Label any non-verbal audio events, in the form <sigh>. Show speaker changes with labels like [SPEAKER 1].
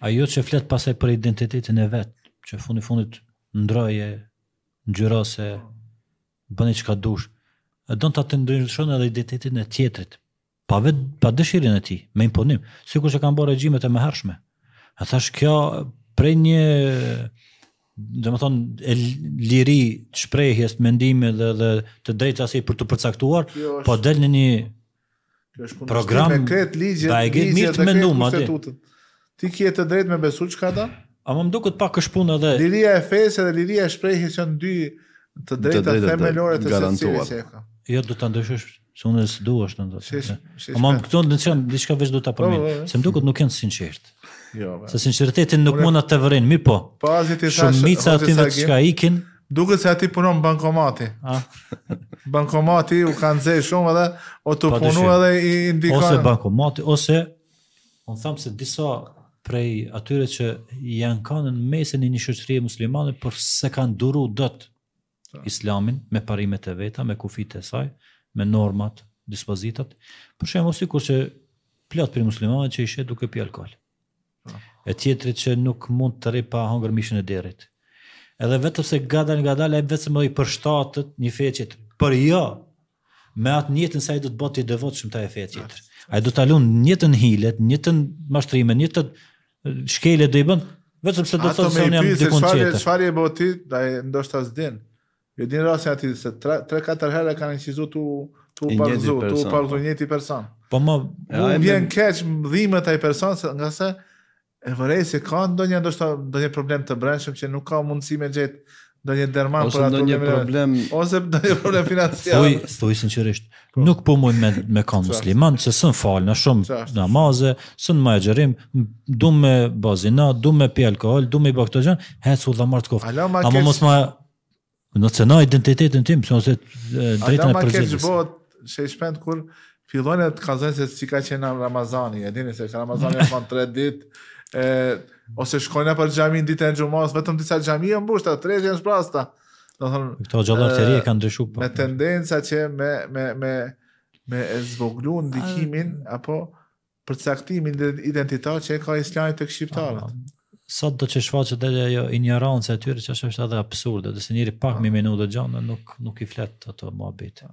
[SPEAKER 1] Ajo që flet pasaj për identitetin e vet, që fundi fundit ndroje, ngjyrose, bën diçka dush, e don ta të ndryshon edhe identitetin e tjetrit, pa vet pa dëshirën e tij, me imponim, sikur që kanë bërë regjimet e mëhershme. A thash kjo prej një dhe më thonë, e liri të shprejhjes të mendimi dhe, dhe të drejtë asaj për të përcaktuar, po është, po del në një program da e gjithë mirë të mendu, ma di.
[SPEAKER 2] Ti kje të drejtë me besu që ka ta? A më mdukët pak është punë edhe... Liria e fesë dhe liria e shprejhës janë dy
[SPEAKER 1] të drejt të themelore të se cilës se ka. Jo, du të ndëshësh, se unë e së du është ndëshë. A më më këtë në cionë, di shka veç du të apërmin. Po, po, po. Se mdukët nuk janë sinqertë. Jo, se sinqertetin nuk mund të vërinë, mi po. Shumica atinve të shka ikin,
[SPEAKER 2] Duke se ati punon në bankomati. A? <laughs> bankomati u kanë zej shumë edhe o të pa punu edhe i indikon. Ose bankomati,
[SPEAKER 1] ose, unë thamë se disa prej atyre që janë kanë në mesin e një shoqërie muslimane por se kanë duru dot islamin me parimet e veta, me kufit e saj, me normat, dispozitat. Për shembull sikur se plot për muslimanët që ishte duke pi alkol. E tjetri që nuk mund të rri pa hëngur mishin e derit. Edhe vetëm se gada nga dalë ai vetëm i përshtatet një fëqit. Por jo. Me atë njëtën saj ai do të bëti devotshëm ta e Ai do të alun njëtën hilet, njëtën mashtrime, njëtën shkele do i bën, vetëm se do thosë se unë jam dikon tjetër. Ato me i pyë,
[SPEAKER 2] se e bëti, da e ndoshta s'din. Jo din rrasin ati, se 3-4 herë kanë incizu të u parëzu, të u parëzu po. njëti person.
[SPEAKER 1] Po më... më vjen
[SPEAKER 2] keq dhimët a i person, se nga se e vërej se ka ndonjë, ndoshta, ndonjë problem të brendshëm që nuk ka mundësi me gjithë do një derman ose për ato një problem ose do një problem financiar. Thoj,
[SPEAKER 1] thoj sinqerisht, nuk po mund me me kon musliman se s'm fal në shumë namaze, s'm më xherim, du me bazina, du me pi alkool, du me baktojan, gjën, hec u dhamar të kof. A mos ma në identitetin tim, pse ose drejtën e përgjithshme. Ata më kanë
[SPEAKER 2] bëu se shpend kur e të kazojnë se si ka qenë Ramazani, e dini se që Ramazani e <laughs> fanë tre ditë, e, ose shkojnë e për gjamin ditë e në gjumas, vetëm disa gjami e mbushta, tre gjë në shprasta. Do thon, Këto gjallar të kanë ndryshu Me tendenca që me, me, me, me e zvoglu ndikimin, A... apo përcaktimin dhe identitar që e ka islamit të
[SPEAKER 1] këshqiptarët. Sa do të shfaqë dhe ignorancë e tyre që është edhe absurde, dhe se njëri pak A... mi minu dhe gjanë, nuk, nuk i fletë ato më abitë.